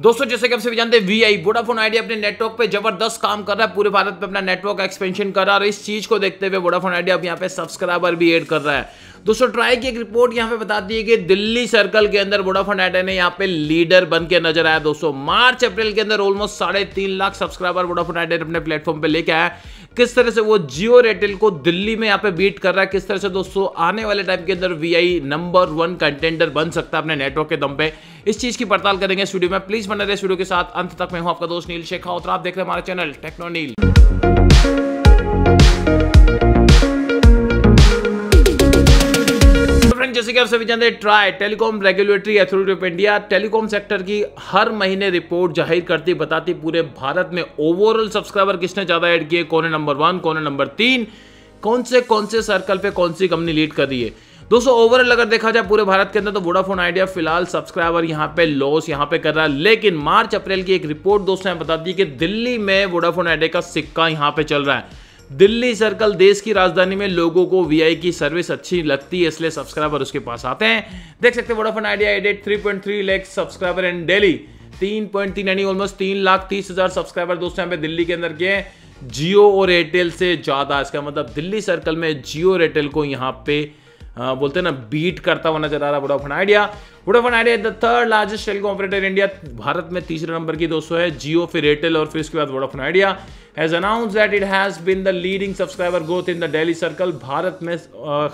दोस्तों जैसे कि आप सभी जानते हैं वी आई वोडाफोन आइडिया अपने नेटवर्क पे जबरदस्त काम कर रहा है पूरे भारत पे अपना नेटवर्क एक्सपेंशन कर रहा है और इस चीज को देखते हुए वोडाफोन आइडिया अब यहाँ पे सब्सक्राइबर भी ऐड कर रहा है दोस्तों ट्राई की एक रिपोर्ट यहाँ पे बताती है कि दिल्ली सर्कल के अंदर वोडाफोन आइडिया ने यहाँ पे लीडर बन के नजर आया दोस्तों मार्च अप्रैल के अंदर ऑलमोस्ट साढ़े तीन लाख सब्सक्राइबर वोडाफोन ने अपने प्लेटफॉर्म पे लेके आया किस तरह से वो जियो रेटेल को दिल्ली में यहाँ पे बीट कर रहा है किस तरह से दोस्तों आने वाले टाइम के अंदर वी नंबर वन कंटेंडर बन सकता है अपने नेटवर्क के दम पे इस चीज की पड़ताल करेंगे स्टूडियो में प्लीज बने रहे स्टूडियो के साथ अंत तक मैं हूं आपका दोस्त नील शेखावत आप देख रहे हैं हमारे चैनल टेक्नो नील फ्रेंड जैसे कि आप सभी जानते हैं TRAI Telecom Regulatory Authority of India telecom sector की हर महीने रिपोर्ट जाहिर करती बताती पूरे भारत में ओवरऑल सब्सक्राइबर किसने ज़्यादा ऐड किए कौन है नंबर वन कौन है नंबर तीन कौन से कौन से सर्कल पे कौन सी कंपनी लीड कर रही है दोस्तों ओवरऑल अगर देखा जाए पूरे भारत के अंदर तो वोडाफोन आइडिया फिलहाल सब्सक्राइबर यहाँ पे लॉस यहाँ पे कर रहा है लेकिन मार्च अप्रैल की एक रिपोर्ट दोस्तों बता दी कि दिल्ली में वोडाफोन आइडिया का सिक्का यहाँ पे चल रहा है दिल्ली सर्कल देश की राजधानी में लोगों को वीआई की सर्विस अच्छी लगती है इसलिए सब्सक्राइबर उसके पास आते हैं देख सकते हैं Vodafone Idea three point three lakhs subscriber and Delhi तीन पॉइंट तीन यानी ऑलमोस्ट तीन लाख तीस हजार सब्सक्राइबर दोस्तों यहाँ पे दिल्ली के अंदर के जियो और एयरटेल से ज़्यादा इसका मतलब दिल्ली सर्कल में जियो एयरटेल को यहाँ पे हाँ, बोलते हैं ना बीट करता हुआ नजर आ रहा Vodafone Idea Vodafone Idea the third largest telecom operator India भारत में तीसरे नंबर की दोस्तों है जियो फिर एयरटेल और फिर इसके बाद Vodafone Idea has announce that it has been the leading subscriber growth in the Delhi circle भारत में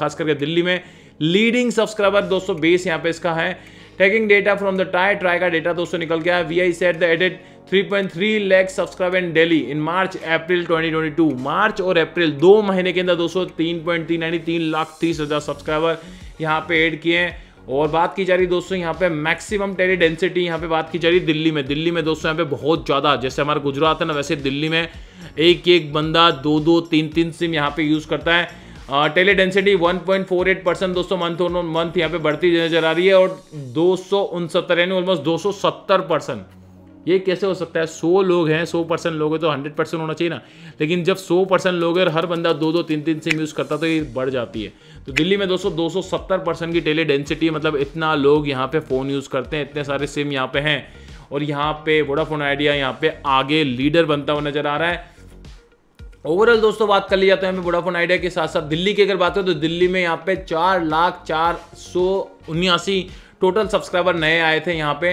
खास करके दिल्ली में लीडिंग सब्सक्राइबर दोस्तों बेस यहाँ पे इसका है taking data from the TRAI TRAI का डेटा दोस्तों निकल गया V I set the edit 3.3 lakh subscribe and Delhi in March April 2022 March और अप्रैल दो महीने के अंदर दोस्तों तीन पॉइंट तीन यानी तीन लाख तीस हज़ार सब्सक्राइबर यहाँ पे ऐड किए हैं और बात की जा रही दोस्तों यहाँ पे मैक्सिमम टेरी डेंसिटी यहाँ पे बात की जा रही दिल्ली में दिल्ली में दोस्तों यहाँ पे बहुत ज़्यादा जैसे हमारा गुजरात है ना वैसे दिल्ली में एक एक बंदा दो दो तीन तीन सिम यहाँ पे यूज़ करता है टेली डेंसिटी 1.48 परसेंट दोस्तों मंथ ऑन मंथ यहाँ पे बढ़ती नजर आ रही है और दो सौ उनसत्तर यानी ऑलमोस्ट दो सौ सत्तर परसेंट ये कैसे हो सकता है सौ लोग हैं सौ परसेंट लोग हैं तो हंड्रेड परसेंट होना चाहिए ना लेकिन जब सौ परसेंट लोग हैं हर बंदा दो दो तीन तीन सिम यूज़ करता तो ये बढ़ जाती है तो दिल्ली में दोस्तों दो परसेंट की टेली डेंसिटी मतलब इतना लोग यहाँ पर फ़ोन यूज़ करते हैं इतने सारे सिम यहाँ पर हैं और यहाँ पे वोडाफोन आइडिया यहाँ पे आगे लीडर बनता हुआ नजर आ रहा है ओवरऑल दोस्तों बात कर ली जाते हैं हमें वोडाफोन आइडिया के साथ साथ दिल्ली की अगर बात करें तो दिल्ली में यहाँ पे चार लाख चार सौ उन्यासी टोटल सब्सक्राइबर नए आए थे यहाँ पे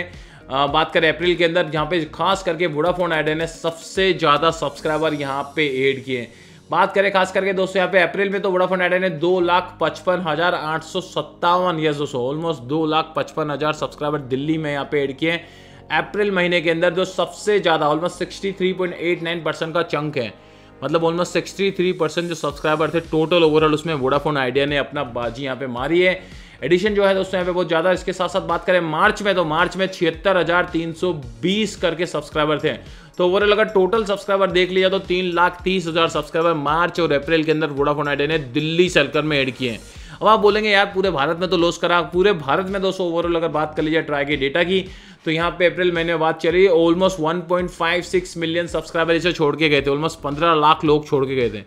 बात करें अप्रैल के अंदर जहाँ पे खास करके वोडाफोन आइडिया ने सबसे ज़्यादा सब्सक्राइबर यहाँ पे ऐड किए हैं बात करें खास करके दोस्तों यहाँ पे अप्रैल में तो वोडाफोन आइडिया ने दो लाख पचपन हज़ार आठ सौ सत्तावन यस दोस्तों ऑलमोस्ट दो लाख पचपन हज़ार सब्सक्राइबर दिल्ली में यहाँ पे ऐड किए हैं अप्रैल महीने के अंदर जो सबसे ज़्यादा almost sixty three point eight nine percent का चंक है मतलब ऑलमोस्ट सिक्सटी थ्री परसेंट जो सब्सक्राइबर थे टोटल ओवरऑल उसमें वोडाफोन आइडिया ने अपना बाजी यहाँ पे मारी है एडिशन जो है दोस्तों यहाँ पे बहुत ज़्यादा इसके साथ साथ बात करें मार्च में तो मार्च में छिहत्तर करके सब्सक्राइबर थे तो ओवरऑल अगर टोटल सब्सक्राइबर देख लिया तो तीन लाख तीस हज़ार सब्सक्राइबर मार्च और अप्रैल के अंदर वोडाफोन आइडिया ने दिल्ली सर्कल में एड किए हैं अब आप बोलेंगे यार पूरे भारत में तो लॉस करा पूरे भारत में दोस्तों ओवरऑल अगर बात कर लीजिए ट्राई की डेटा की तो यहाँ पे अप्रैल महीने में बात चली ऑलमोस्ट 1.56 मिलियन सब्सक्राइबर इसे छोड़ के गए थे ऑलमोस्ट 15 लाख लोग छोड़ के गए थे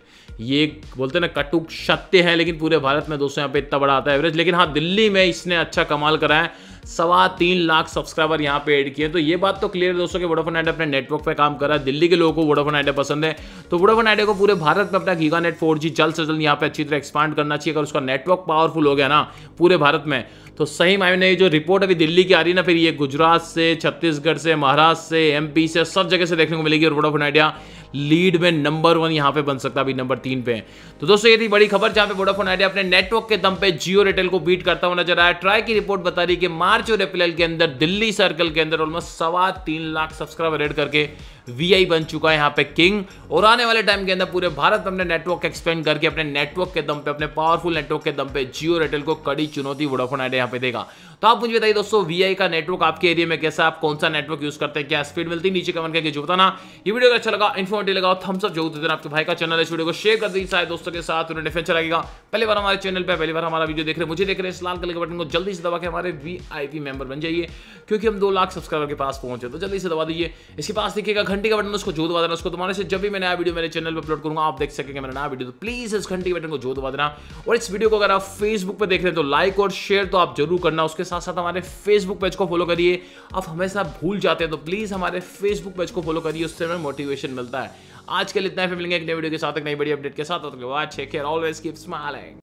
ये बोलते ना कटुक सत्य है लेकिन पूरे भारत में दोस्तों यहाँ पे इतना बड़ा आता है एवरेज लेकिन हाँ दिल्ली में इसने अच्छा कमाल कराया है सवा तीन लाख सब्सक्राइबर यहाँ पे ऐड किए तो ये बात तो क्लियर है दोस्तों कि वोडाफोन आइडिया अपने नेटवर्क पे काम कर रहा है दिल्ली के लोगों को वोडाफोन आइडिया पसंद है तो वोडाफोन आइडिया को पूरे भारत में अपना गीगा नेट फोर जल्द से जल्द यहाँ पे अच्छी तरह एक्सपांड करना चाहिए अगर उसका नेटवर्क पावरफुल हो गया ना पूरे भारत में तो सही मायने जो रिपोर्ट अभी दिल्ली की आ रही है ना फिर ये गुजरात से छत्तीसगढ़ से महाराष्ट्र से एमपी से सब जगह से देखने को मिलेगी और वोडाफोन आइडिया लीड में नंबर वन यहां पे बन सकता है अभी नंबर तीन पे है तो दोस्तों ये थी बड़ी खबर जहां पे वोडाफोन आइडिया अपने नेटवर्क के दम पे जियो रिटेल को बीट करता हुआ नजर आया ट्राई की रिपोर्ट बता रही कि मार्च और अप्रैल के अंदर दिल्ली सर्कल के अंदर ऑलमोस्ट सवा तीन लाख सब्सक्राइबर एड करके वीआई बन चुका है यहाँ पे किंग और आने वाले टाइम के अंदर पूरे भारत में अपने नेटवर्क एक्सपेंड करके अपने नेटवर्क के दम पे अपने पावरफुल नेटवर्क के दम पे जियो एयरटेल को कड़ी चुनौती वोडाफोन आइडिया यहाँ पे देगा तो आप मुझे बताइए दोस्तों वीआई का नेटवर्क आपके एरिया में कैसा आप कौन सा नेटवर्क यूज करते हैं क्या स्पीड मिलती है नीचे कमेंट करके जो बताना ये वीडियो अच्छा लगा इन्फॉर्मेटिव लगा थम्सअप जो देते आपके भाई का चैनल इस वीडियो को शेयर कर दीजिए दोस्तों के साथ उन्हें डिफेंस लगेगा पहले बार हमारे चैनल पर पहली बार हमारा वीडियो देख रहे मुझे देख रहे हैं लाल कलर के बटन को जल्दी से दबा के हमारे वी मेंबर बन जाइए क्योंकि हम दो लाख सब्सक्राइबर के पास पहुंचे तो जल्दी से दबा दीजिए इसके पास देखिएगा घंटी का बटन उसको जो दबा देना उसको तुम्हारे से जब भी मैं नया वीडियो मेरे चैनल पर अपलोड करूंगा आप देख सकेंगे मेरा नया वीडियो तो प्लीज़ इस घंटी के बटन को जो दबा देना और इस वीडियो को अगर आप फेसबुक पर देख रहे हैं तो लाइक और शेयर तो आप जरूर करना उसके साथ साथ हमारे फेसबुक पेज को फॉलो करिए आप हमेशा भूल जाते हैं तो प्लीज़ हमारे फेसबुक पेज को फॉलो करिए उससे हमें मोटिवेशन मिलता है आज के लिए इतना फिर मिलेंगे एक नई वीडियो के साथ एक नई बड़ी अपडेट के साथ ऑलवेज कीप स्माइलिंग